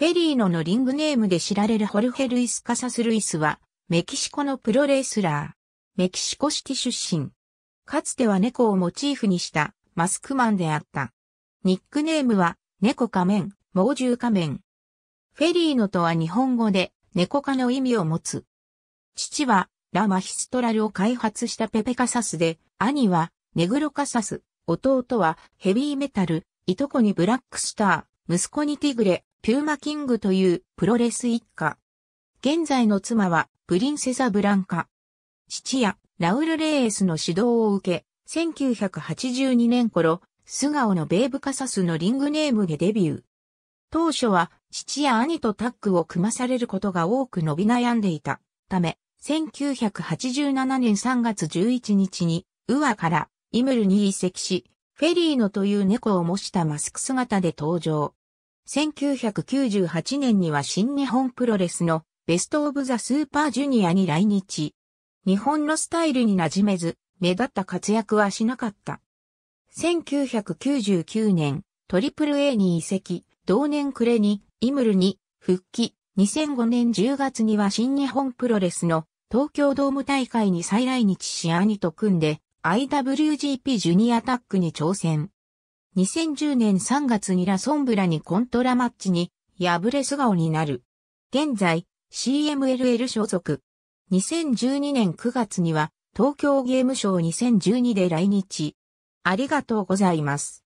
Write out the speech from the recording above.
フェリーノのリングネームで知られるホルヘ・ルイス・カサス・ルイスは、メキシコのプロレスラー。メキシコシティ出身。かつては猫をモチーフにしたマスクマンであった。ニックネームは、猫仮面、猛獣仮面。フェリーノとは日本語で、猫科の意味を持つ。父は、ラ・マヒストラルを開発したペペカサスで、兄は、ネグロカサス、弟は、ヘビーメタル、いとこにブラックスター、息子にティグレ、ピューマキングというプロレス一家。現在の妻はプリンセザ・ブランカ。父やラウル・レーエスの指導を受け、1982年頃、素顔のベーブ・カサスのリングネームでデビュー。当初は父や兄とタッグを組まされることが多く伸び悩んでいたため、1987年3月11日に、ウアからイムルに移籍し、フェリーノという猫を模したマスク姿で登場。1998年には新日本プロレスのベストオブザスーパージュニアに来日。日本のスタイルに馴染めず、目立った活躍はしなかった。1999年、トリプル A に移籍、同年暮れに、イムルに、復帰、2005年10月には新日本プロレスの東京ドーム大会に再来日し兄と組んで、IWGP ジュニアタッグに挑戦。2010年3月にラソンブラにコントラマッチに敗れ素顔になる。現在、CMLL 所属。2012年9月には東京ゲームショー2012で来日。ありがとうございます。